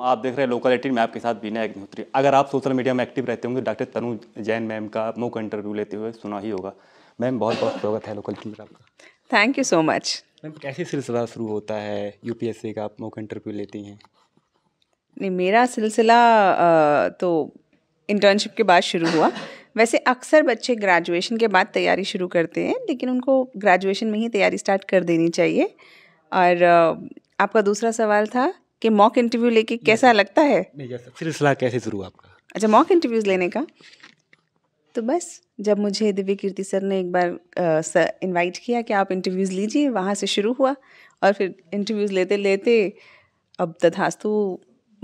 आप देख रहे हैं लोकल एटीन में आपके साथ बिना अग्निहोत्री अगर आप सोशल मीडिया में एक्टिव रहते होंगे डॉक्टर तनु जैन मैम का मोक इंटरव्यू लेते हुए सुना ही होगा मैम बहुत बहुत स्वागत है लोकल टीम आपका thank you so much ma'am कैसे सिलसिला शुरू होता है यूपीएससी का आप मोक इंटरव्यू लेती हैं नहीं मेरा सिलसिला तो इंटर्नशिप के बाद शुरू हुआ वैसे अक्सर बच्चे ग्रेजुएशन के बाद तैयारी शुरू करते हैं लेकिन उनको ग्रेजुएशन में ही तैयारी स्टार्ट कर देनी चाहिए और आपका दूसरा सवाल था कि मॉक इंटरव्यू लेके कैसा लगता है सिलसिला कैसे शुरू आपका अच्छा मॉक इंटरव्यूज लेने का तो बस जब मुझे दिव्य कीर्ति सर ने एक बार इनवाइट किया कि आप इंटरव्यूज़ लीजिए वहाँ से शुरू हुआ और फिर इंटरव्यूज़ लेते लेते अब तथास्तु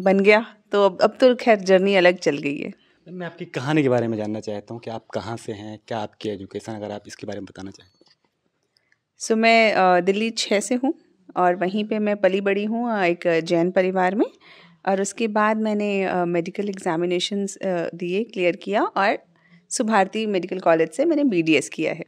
बन गया तो अब अब तो खैर जर्नी अलग चल गई है मैं आपकी कहानी के बारे में जानना चाहता हूँ कि आप कहाँ से हैं क्या आपकी एजुकेशन अगर आप इसके बारे में बताना चाहें सो so, मैं दिल्ली छः से हूँ और वहीं पे मैं पली बड़ी हूँ एक जैन परिवार में और उसके बाद मैंने मेडिकल एग्जामिनेशन दिए क्लियर किया और सुभारती मेडिकल कॉलेज से मैंने बी किया है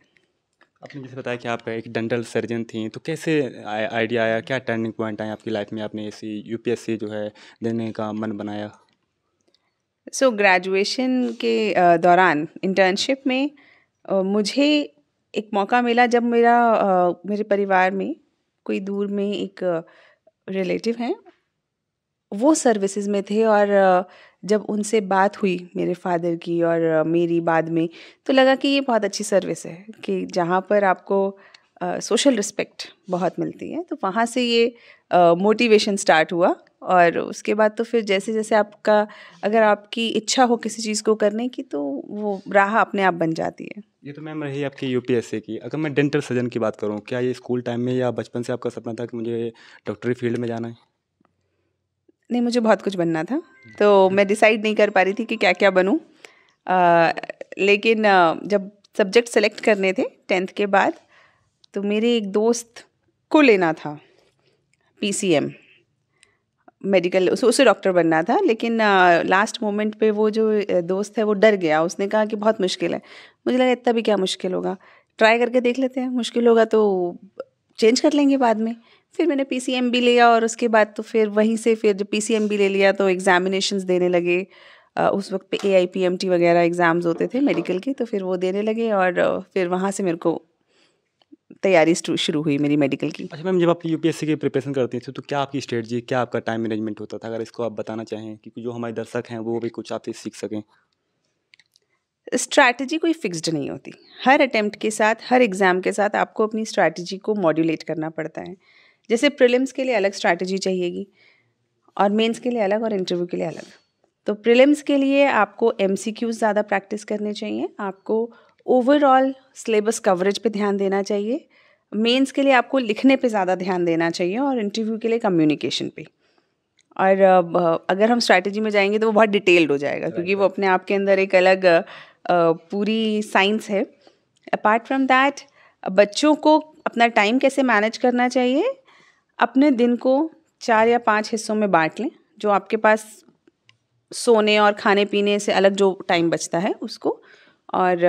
आपने जैसे बताया कि आप एक डेंटल सर्जन थी तो कैसे आइडिया आया क्या टर्निंग पॉइंट आया आपकी लाइफ में आपने ऐसी यूपीएससी जो है देने का मन बनाया सो so, ग्रेजुएशन के दौरान इंटर्नशिप में मुझे एक मौका मिला जब मेरा मेरे परिवार में कोई दूर में एक रिलेटिव हैं वो सर्विसेज में थे और जब उनसे बात हुई मेरे फादर की और मेरी बाद में तो लगा कि ये बहुत अच्छी सर्विस है कि जहाँ पर आपको सोशल uh, रिस्पेक्ट बहुत मिलती है तो वहाँ से ये मोटिवेशन uh, स्टार्ट हुआ और उसके बाद तो फिर जैसे जैसे आपका अगर आपकी इच्छा हो किसी चीज़ को करने की तो वो राह अपने आप बन जाती है ये तो मैम रही आपकी यू की अगर मैं डेंटल सर्जन की बात करूँ क्या ये स्कूल टाइम में या बचपन से आपका सपना था कि मुझे डॉक्टरी फील्ड में जाना है नहीं मुझे बहुत कुछ बनना था तो अच्छा। मैं डिसाइड नहीं कर पा रही थी कि क्या क्या बनूँ लेकिन जब सब्जेक्ट सेलेक्ट करने थे टेंथ के बाद तो मेरे एक दोस्त को लेना था पीसीएम मेडिकल उसे उसे डॉक्टर बनना था लेकिन लास्ट मोमेंट पे वो जो दोस्त है वो डर गया उसने कहा कि बहुत मुश्किल है मुझे लगा इतना भी क्या मुश्किल होगा ट्राई करके देख लेते हैं मुश्किल होगा तो चेंज कर लेंगे बाद में फिर मैंने पी भी लिया और उसके बाद तो फिर वहीं से फिर जब पी भी ले लिया तो एग्जामिनेशन देने लगे उस वक्त पे A I P M T वगैरह एग्ज़ाम्स होते थे मेडिकल के तो फिर वो देने लगे और फिर वहाँ से मेरे को तैयारी शुरू हुई मेरी मेडिकल की अच्छा मैम जब आप यू की प्रिपरेशन करती थी तो क्या आपकी स्ट्रेटजी क्या आपका टाइम मैनेजमेंट होता था अगर इसको आप बताना चाहें कि जो हमारे दर्शक हैं वो भी कुछ आपसे सीख सकें स्ट्रैटेजी कोई फिक्स्ड नहीं होती हर अटेम्प्ट के साथ हर एग्ज़ाम के साथ आपको अपनी स्ट्रैटेजी को मॉड्यूलेट करना पड़ता है जैसे प्रिलिम्स के लिए अलग स्ट्रैटेजी चाहिएगी और मेंस के लिए अलग और इंटरव्यू के लिए अलग तो प्रिलिम्स के लिए आपको एम ज़्यादा प्रैक्टिस करने चाहिए आपको ओवरऑल सिलेबस कवरेज पे ध्यान देना चाहिए मेंस के लिए आपको लिखने पे ज़्यादा ध्यान देना चाहिए और इंटरव्यू के लिए कम्युनिकेशन पे और अगर हम स्ट्रैटेजी में जाएंगे तो वो बहुत डिटेल्ड हो जाएगा क्योंकि वो अपने आप के अंदर एक अलग पूरी साइंस है अपार्ट फ्रॉम दैट बच्चों को अपना टाइम कैसे मैनेज करना चाहिए अपने दिन को चार या पांच हिस्सों में बांट लें जो आपके पास सोने और खाने पीने से अलग जो टाइम बचता है उसको और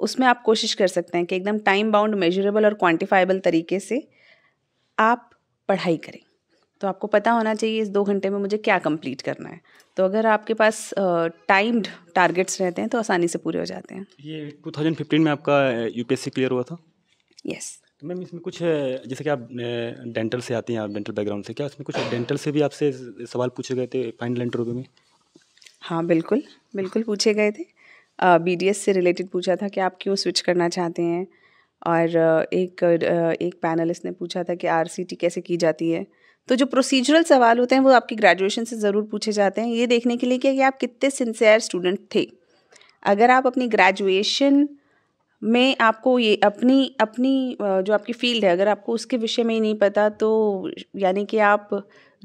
उसमें आप कोशिश कर सकते हैं कि एकदम टाइम बाउंड मेजरेबल और क्वांटिफाइबल तरीके से आप पढ़ाई करें तो आपको पता होना चाहिए इस दो घंटे में मुझे क्या कंप्लीट करना है तो अगर आपके पास टाइम्ड टारगेट्स रहते हैं तो आसानी से पूरे हो जाते हैं ये 2015 में आपका यूपीएससी क्लियर हुआ था यस yes. तो मैम इसमें कुछ जैसे कि आप डेंटल से आती हैं आप डेंटल बैकग्राउंड से क्या इसमें कुछ डेंटल से भी आपसे सवाल पूछे गए थे फाइनल इंटरव्यू में हाँ बिल्कुल बिल्कुल पूछे गए थे बी डी एस से रिलेटेड पूछा था कि आप क्यों स्विच करना चाहते हैं और एक एक पैनलिस्ट ने पूछा था कि आर सी टी कैसे की जाती है तो जो प्रोसीजरल सवाल होते हैं वो आपकी ग्रेजुएशन से ज़रूर पूछे जाते हैं ये देखने के लिए कि आप कितने सिंसेयर स्टूडेंट थे अगर आप अपनी ग्रेजुएशन में आपको ये अपनी अपनी जो आपकी फील्ड है अगर आपको उसके विषय में ही नहीं पता तो यानी कि आप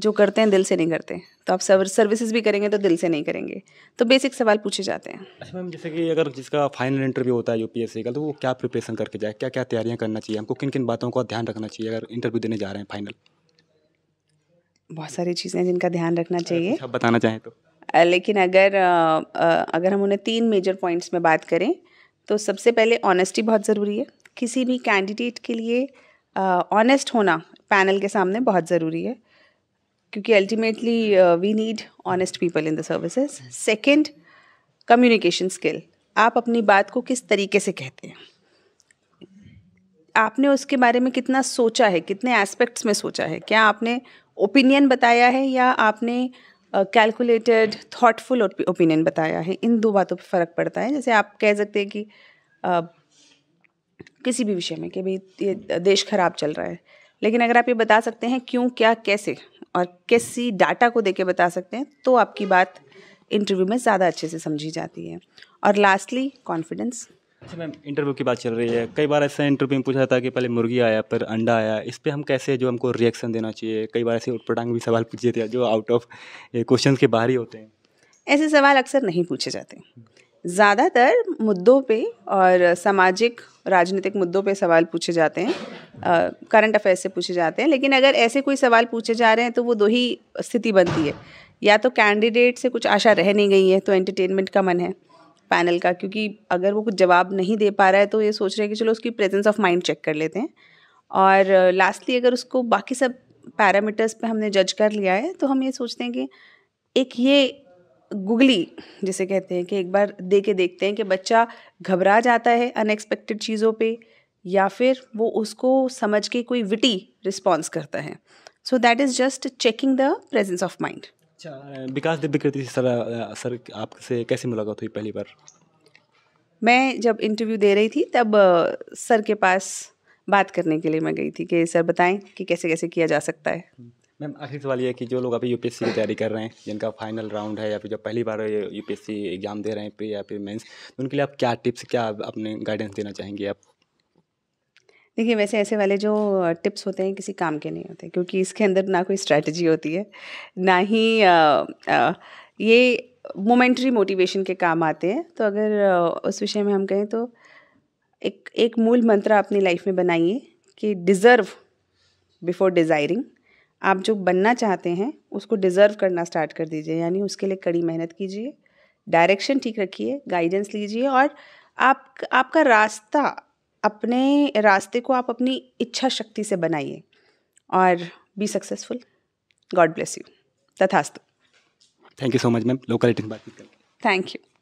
जो करते हैं दिल से नहीं करते तो आप सर्विसेज भी करेंगे तो दिल से नहीं करेंगे तो बेसिक सवाल पूछे जाते हैं अच्छा मैम जैसे कि अगर जिसका फाइनल इंटरव्यू होता है यूपीएससी का तो वो क्या प्रिपरेशन करके जाए क्या क्या तैयारियां करना चाहिए हमको किन किन बातों का ध्यान रखना चाहिए अगर इंटरव्यू देने जा रहे हैं फाइनल बहुत सारी चीज़ें हैं जिनका ध्यान रखना अच्छा, चाहिए बताना चाहें तो लेकिन अगर अगर हम उन्हें तीन मेजर पॉइंट्स में बात करें तो सबसे पहले ऑनेस्टी बहुत ज़रूरी है किसी भी कैंडिडेट के लिए ऑनेस्ट होना पैनल के सामने बहुत ज़रूरी है क्योंकि ultimately we need honest people in the services second communication skill आप अपनी बात को किस तरीके से कहते हैं आपने उसके बारे में कितना सोचा है कितने एस्पेक्ट्स में सोचा है क्या आपने ओपिनियन बताया है या आपने कैलकुलेटेड थॉटफुल ओपिनियन बताया है इन दो बातों पर फ़र्क पड़ता है जैसे आप कह सकते हैं कि uh, किसी भी विषय में कि भाई ये देश खराब चल रहा है लेकिन अगर आप ये बता सकते हैं क्यों क्या कैसे और किसी डाटा को देके बता सकते हैं तो आपकी बात इंटरव्यू में ज़्यादा अच्छे से समझी जाती है और लास्टली कॉन्फिडेंस अच्छा मैम इंटरव्यू की बात चल रही है कई बार ऐसा इंटरव्यू में पूछा जाता है कि पहले मुर्गी आया पर अंडा आया इस पर हम कैसे जो हमको रिएक्शन देना चाहिए कई बार ऐसे उटपटांग भी सवाल पूछे थे जो आउट ऑफ क्वेश्चन के बाहर ही होते हैं ऐसे सवाल अक्सर नहीं पूछे जाते ज़्यादातर मुद्दों पे और सामाजिक राजनीतिक मुद्दों पे सवाल पूछे जाते हैं करंट अफेयर्स से पूछे जाते हैं लेकिन अगर ऐसे कोई सवाल पूछे जा रहे हैं तो वो दो ही स्थिति बनती है या तो कैंडिडेट से कुछ आशा रह नहीं गई है तो एंटरटेनमेंट का मन है पैनल का क्योंकि अगर वो कुछ जवाब नहीं दे पा रहा है तो ये सोच रहे हैं कि चलो उसकी प्रेजेंस ऑफ माइंड चेक कर लेते हैं और लास्टली अगर उसको बाकी सब पैरामीटर्स पे हमने जज कर लिया है तो हम ये सोचते हैं कि एक ये गुगली जिसे कहते हैं कि एक बार दे के देखते हैं कि बच्चा घबरा जाता है अनएक्सपेक्टेड चीज़ों पे या फिर वो उसको समझ के कोई विटी रिस्पॉन्स करता है so that is just checking the presence of mind अच्छा विकास दिव्य कृति सर सर आपसे कैसे मुलाकात हुई पहली बार मैं जब इंटरव्यू दे रही थी तब सर के पास बात करने के लिए मैं गई थी कि सर बताएं कि कैसे कैसे किया जा सकता है मैम आखिरी सवाल ये है कि जो लोग अभी यूपीएससी की तैयारी कर रहे हैं जिनका फाइनल राउंड है या फिर जब पहली बार यूपीएससी एग्ज़ाम दे रहे हैं या फिर मेंस तो उनके लिए आप क्या टिप्स क्या अपने गाइडेंस देना चाहेंगे आप देखिए वैसे ऐसे वाले जो टिप्स होते हैं किसी काम के नहीं होते क्योंकि इसके अंदर ना कोई स्ट्रैटेजी होती है ना ही आ, आ, ये मोमेंट्री मोटिवेशन के काम आते हैं तो अगर उस विषय में हम कहें तो एक एक मूल मंत्र अपनी लाइफ में बनाइए कि डिज़र्व बिफोर डिज़ायरिंग आप जो बनना चाहते हैं उसको डिज़र्व करना स्टार्ट कर दीजिए यानी उसके लिए कड़ी मेहनत कीजिए डायरेक्शन ठीक रखिए गाइडेंस लीजिए और आप आपका रास्ता अपने रास्ते को आप अपनी इच्छा शक्ति से बनाइए और be successful God bless you तथास्तु thank you so much ma'am local thank you